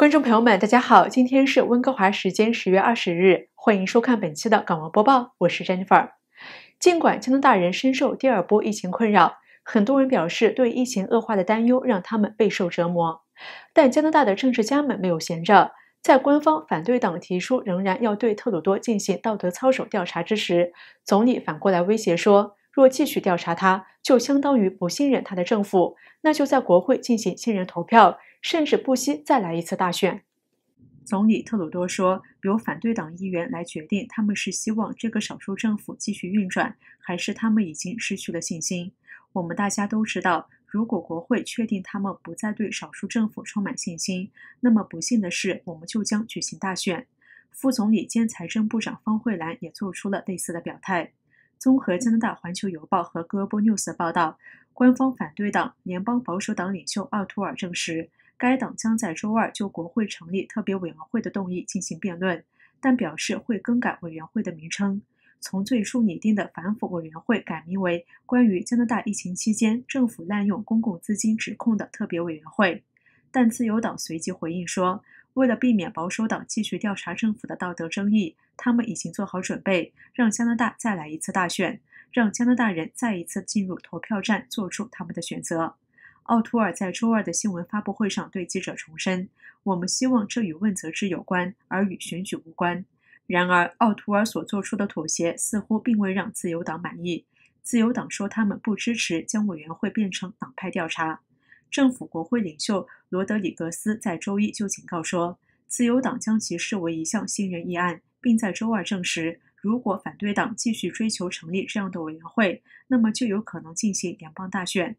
观众朋友们，大家好，今天是温哥华时间十月二十日，欢迎收看本期的《港闻播报》，我是 Jennifer。尽管加拿大人深受第二波疫情困扰，很多人表示对疫情恶化的担忧让他们备受折磨，但加拿大的政治家们没有闲着。在官方反对党提出仍然要对特鲁多进行道德操守调查之时，总理反过来威胁说，若继续调查他，就相当于不信任他的政府，那就在国会进行信任投票。甚至不惜再来一次大选。总理特鲁多说：“由反对党议员来决定，他们是希望这个少数政府继续运转，还是他们已经失去了信心。”我们大家都知道，如果国会确定他们不再对少数政府充满信心，那么不幸的是，我们就将举行大选。副总理兼财政部长方慧兰也做出了类似的表态。综合加拿大《环球邮报》和《哥波纽斯》报道，官方反对党联邦保守党领袖奥图尔证实。该党将在周二就国会成立特别委员会的动议进行辩论，但表示会更改委员会的名称，从最初拟定的反腐委员会改名为“关于加拿大疫情期间政府滥用公共资金指控的特别委员会”。但自由党随即回应说，为了避免保守党继续调查政府的道德争议，他们已经做好准备，让加拿大再来一次大选，让加拿大人再一次进入投票站，做出他们的选择。奥图尔在周二的新闻发布会上对记者重申：“我们希望这与问责制有关，而与选举无关。”然而，奥图尔所做出的妥协似乎并未让自由党满意。自由党说他们不支持将委员会变成党派调查。政府国会领袖罗德里格斯在周一就警告说，自由党将其视为一项信任议案，并在周二证实，如果反对党继续追求成立这样的委员会，那么就有可能进行联邦大选。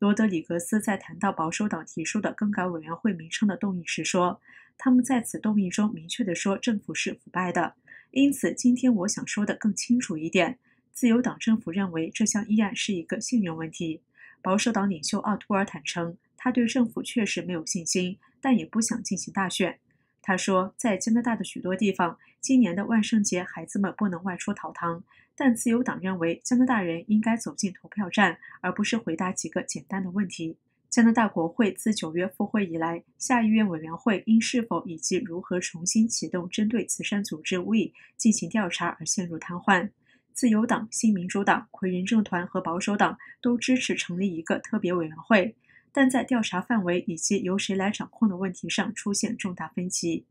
罗德里格斯在谈到保守党提出的更改委员会名称的动议时说：“他们在此动议中明确地说，政府是腐败的。因此，今天我想说的更清楚一点：自由党政府认为这项议案是一个信任问题。保守党领袖奥托尔坦诚，他对政府确实没有信心，但也不想进行大选。他说，在加拿大的许多地方，今年的万圣节，孩子们不能外出逃堂，但自由党认为，加拿大人应该走进投票站，而不是回答几个简单的问题。加拿大国会自九月复会以来，下议院委员会因是否以及如何重新启动针对慈善组织 We 进行调查而陷入瘫痪。自由党、新民主党、魁人政团和保守党都支持成立一个特别委员会，但在调查范围以及由谁来掌控的问题上出现重大分歧。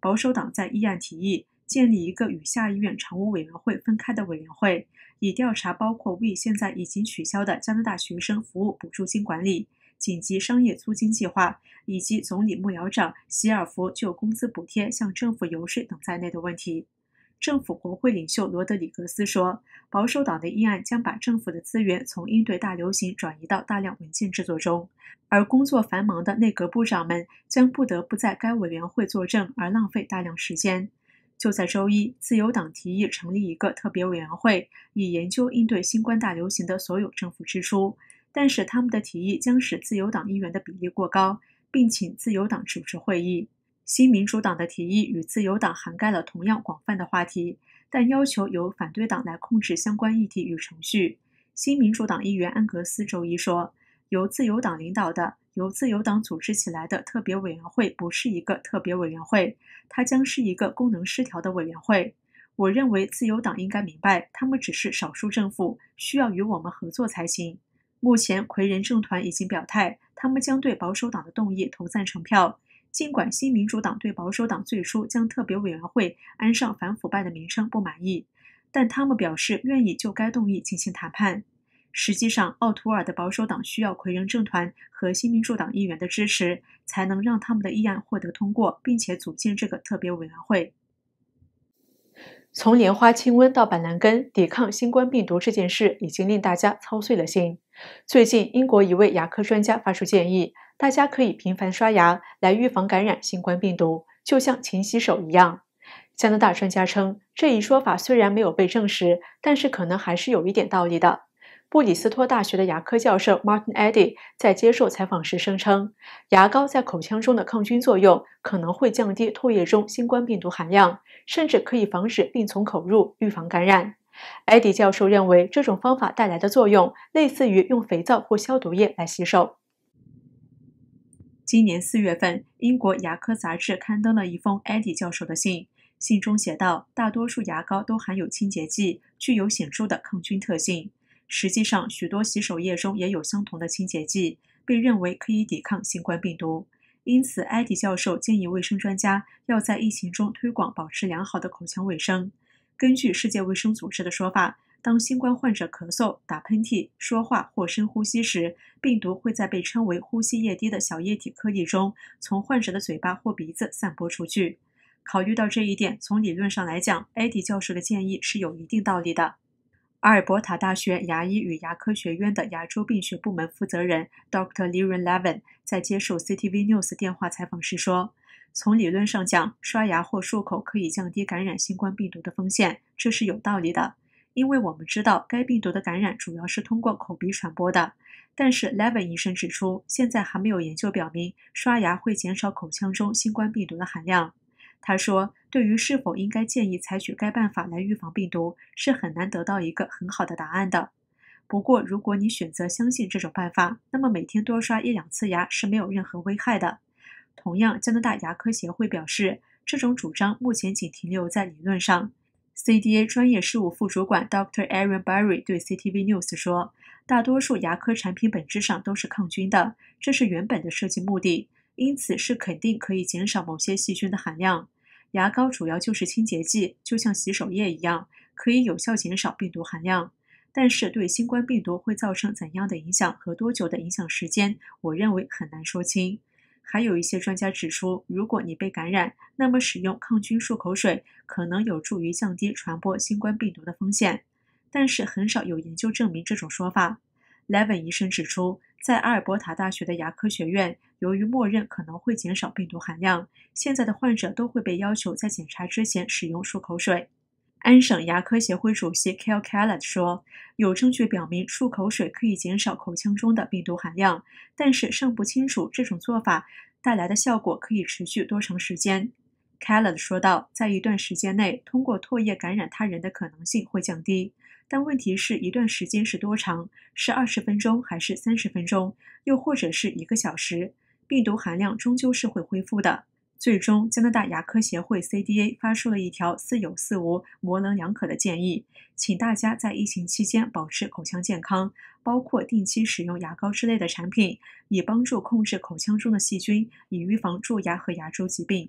保守党在议案提议。建立一个与下议院常务委员会分开的委员会，以调查包括为现在已经取消的加拿大学生服务补助金管理、紧急商业租金计划以及总理幕僚长希尔弗就工资补贴向政府游说等在内的问题。政府国会领袖罗德里格斯说：“保守党的议案将把政府的资源从应对大流行转移到大量文件制作中，而工作繁忙的内阁部长们将不得不在该委员会作证，而浪费大量时间。”就在周一，自由党提议成立一个特别委员会，以研究应对新冠大流行的所有政府支出。但是，他们的提议将使自由党议员的比例过高，并请自由党主持会议。新民主党的提议与自由党涵盖了同样广泛的话题，但要求由反对党来控制相关议题与程序。新民主党议员安格斯周一说：“由自由党领导的。”由自由党组织起来的特别委员会不是一个特别委员会，它将是一个功能失调的委员会。我认为自由党应该明白，他们只是少数政府，需要与我们合作才行。目前，魁人政团已经表态，他们将对保守党的动议投赞成票。尽管新民主党对保守党最初将特别委员会安上反腐败的名称不满意，但他们表示愿意就该动议进行谈判。实际上，奥图尔的保守党需要魁人政团和新民主党议员的支持，才能让他们的议案获得通过，并且组建这个特别委员会。从莲花清瘟到板蓝根，抵抗新冠病毒这件事已经令大家操碎了心。最近，英国一位牙科专家发出建议，大家可以频繁刷牙来预防感染新冠病毒，就像勤洗手一样。加拿大专家称，这一说法虽然没有被证实，但是可能还是有一点道理的。布里斯托大学的牙科教授 Martin Eddy 在接受采访时声称，牙膏在口腔中的抗菌作用可能会降低唾液中新冠病毒含量，甚至可以防止病从口入，预防感染。Eddy 教授认为，这种方法带来的作用类似于用肥皂或消毒液来洗手。今年四月份，英国牙科杂志刊登了一封 Eddy 教授的信，信中写道：“大多数牙膏都含有清洁剂，具有显著的抗菌特性。”实际上，许多洗手液中也有相同的清洁剂，被认为可以抵抗新冠病毒。因此，埃迪教授建议卫生专家要在疫情中推广保持良好的口腔卫生。根据世界卫生组织的说法，当新冠患者咳嗽、打喷嚏、说话或深呼吸时，病毒会在被称为呼吸液滴的小液体颗粒中，从患者的嘴巴或鼻子散播出去。考虑到这一点，从理论上来讲，埃迪教授的建议是有一定道理的。阿尔伯塔大学牙医与牙科学院的牙周病学部门负责人 Dr. Liren Levin 在接受 CCTV News 电话采访时说：“从理论上讲，刷牙或漱口可以降低感染新冠病毒的风险，这是有道理的，因为我们知道该病毒的感染主要是通过口鼻传播的。但是，Levin 医生指出，现在还没有研究表明刷牙会减少口腔中新冠病毒的含量。”他说：“对于是否应该建议采取该办法来预防病毒，是很难得到一个很好的答案的。不过，如果你选择相信这种办法，那么每天多刷一两次牙是没有任何危害的。”同样，加拿大牙科协会表示，这种主张目前仅停留在理论上。CDA 专业事务副主管 Dr. Aaron Barry 对 CTV News 说：“大多数牙科产品本质上都是抗菌的，这是原本的设计目的，因此是肯定可以减少某些细菌的含量。”牙膏主要就是清洁剂，就像洗手液一样，可以有效减少病毒含量。但是对新冠病毒会造成怎样的影响和多久的影响时间，我认为很难说清。还有一些专家指出，如果你被感染，那么使用抗菌漱口水可能有助于降低传播新冠病毒的风险。但是很少有研究证明这种说法。Levin 医生指出。在阿尔伯塔大学的牙科学院，由于默认可能会减少病毒含量，现在的患者都会被要求在检查之前使用漱口水。安省牙科协会主席 Kell c a l l t d 说：“有证据表明漱口水可以减少口腔中的病毒含量，但是尚不清楚这种做法带来的效果可以持续多长时间。” c a l l t d 说道：“在一段时间内，通过唾液感染他人的可能性会降低。”但问题是，一段时间是多长？是二十分钟，还是三十分钟，又或者是一个小时？病毒含量终究是会恢复的。最终，加拿大牙科协会 （CDA） 发出了一条似有似无、模棱两可的建议，请大家在疫情期间保持口腔健康，包括定期使用牙膏之类的产品，以帮助控制口腔中的细菌，以预防蛀牙和牙周疾病。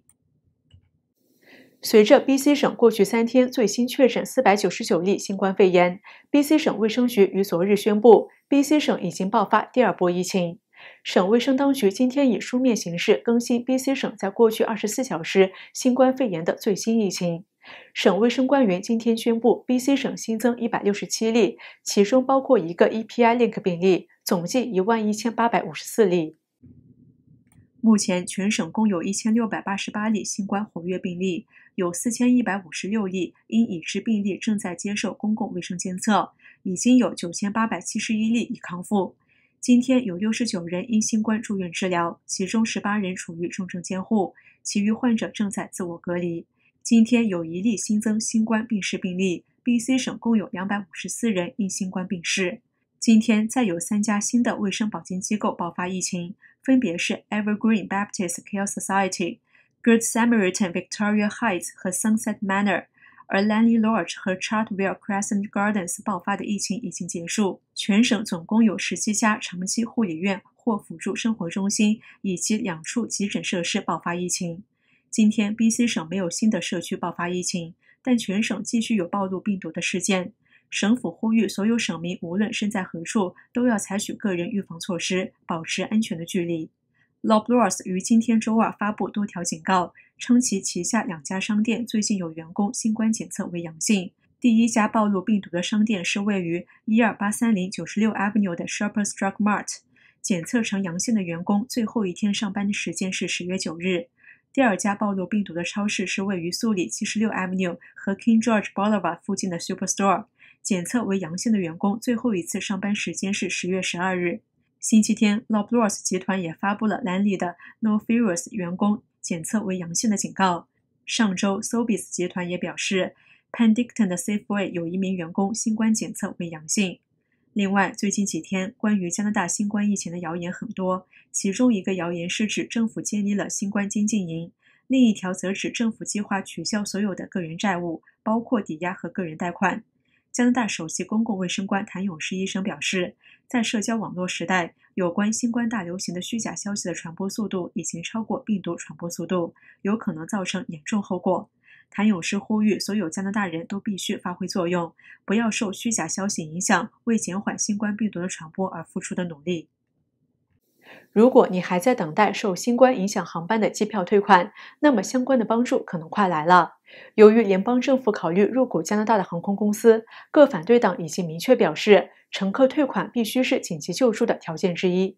随着 B.C 省过去三天最新确诊四百九十九例新冠肺炎，B.C 省卫生局于昨日宣布，B.C 省已经爆发第二波疫情。省卫生当局今天以书面形式更新 B.C 省在过去二十四小时新冠肺炎的最新疫情。省卫生官员今天宣布，B.C 省新增一百六十七例，其中包括一个 EPI Link 病例，总计一万一千八百五十四例。目前，全省共有一千六百八十八例新冠活跃病例，有四千一百五十六例因已知病例正在接受公共卫生监测，已经有九千八百七十一例已康复。今天有六十九人因新冠住院治疗，其中十八人处于重症监护，其余患者正在自我隔离。今天有一例新增新冠病逝病例，BC 省共有两百五十四人因新冠病逝。今天再有三家新的卫生保健机构爆发疫情，分别是 Evergreen Baptist Care Society、Good Samaritan Victoria Heights 和 Sunset Manor。而 Laney Lodge 和 Chartwell Crescent Gardens 爆发的疫情已经结束。全省总共有十七家长期护理院或辅助生活中心以及两处急诊设施爆发疫情。今天 BC 省没有新的社区爆发疫情，但全省继续有暴露病毒的事件。省府呼吁所有省民，无论身在何处，都要采取个人预防措施，保持安全的距离。l o b l o w s 于今天周二发布多条警告，称其旗下两家商店最近有员工新冠检测为阳性。第一家暴露病毒的商店是位于一二八三零九十六 Avenue 的 s h o r p e r Drug Mart，检测呈阳性的员工最后一天上班的时间是十月九日。第二家暴露病毒的超市是位于苏里七十六 Avenue 和 King George Boulevard 附近的 Superstore。检测为阳性的员工最后一次上班时间是十月十二日，星期天。l o b l o w s 集团也发布了兰里的 No f e a r o u s 员工检测为阳性的警告。上周 s o b e s 集团也表示 p e n d i c t o n 的 SafeWay 有一名员工新冠检测为阳性。另外，最近几天关于加拿大新冠疫情的谣言很多，其中一个谣言是指政府建立了新冠监禁营，另一条则指政府计划取消所有的个人债务，包括抵押和个人贷款。加拿大首席公共卫生官谭勇士医生表示，在社交网络时代，有关新冠大流行的虚假消息的传播速度已经超过病毒传播速度，有可能造成严重后果。谭勇士呼吁所有加拿大人都必须发挥作用，不要受虚假消息影响，为减缓新冠病毒的传播而付出的努力。如果你还在等待受新冠影响航班的机票退款，那么相关的帮助可能快来了。由于联邦政府考虑入股加拿大的航空公司，各反对党已经明确表示，乘客退款必须是紧急救助的条件之一。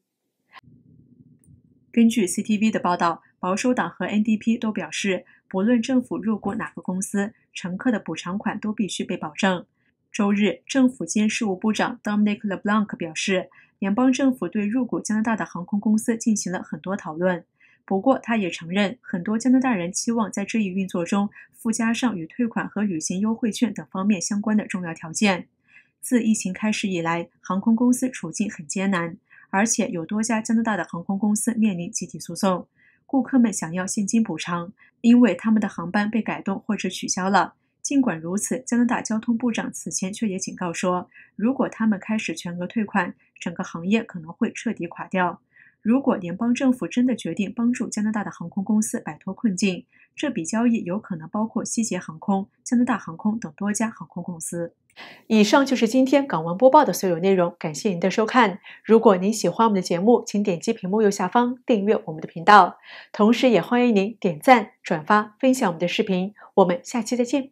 根据 CTV 的报道，保守党和 NDP 都表示，不论政府入股哪个公司，乘客的补偿款都必须被保证。周日，政府间事务部长 Dominic LeBlanc 表示。联邦政府对入股加拿大的航空公司进行了很多讨论，不过他也承认，很多加拿大人期望在这一运作中附加上与退款和旅行优惠券等方面相关的重要条件。自疫情开始以来，航空公司处境很艰难，而且有多家加拿大的航空公司面临集体诉讼，顾客们想要现金补偿，因为他们的航班被改动或者取消了。尽管如此，加拿大交通部长此前却也警告说，如果他们开始全额退款，整个行业可能会彻底垮掉。如果联邦政府真的决定帮助加拿大的航空公司摆脱困境，这笔交易有可能包括西捷航空、加拿大航空等多家航空公司。以上就是今天港湾播报的所有内容，感谢您的收看。如果您喜欢我们的节目，请点击屏幕右下方订阅我们的频道，同时也欢迎您点赞、转发、分享我们的视频。我们下期再见。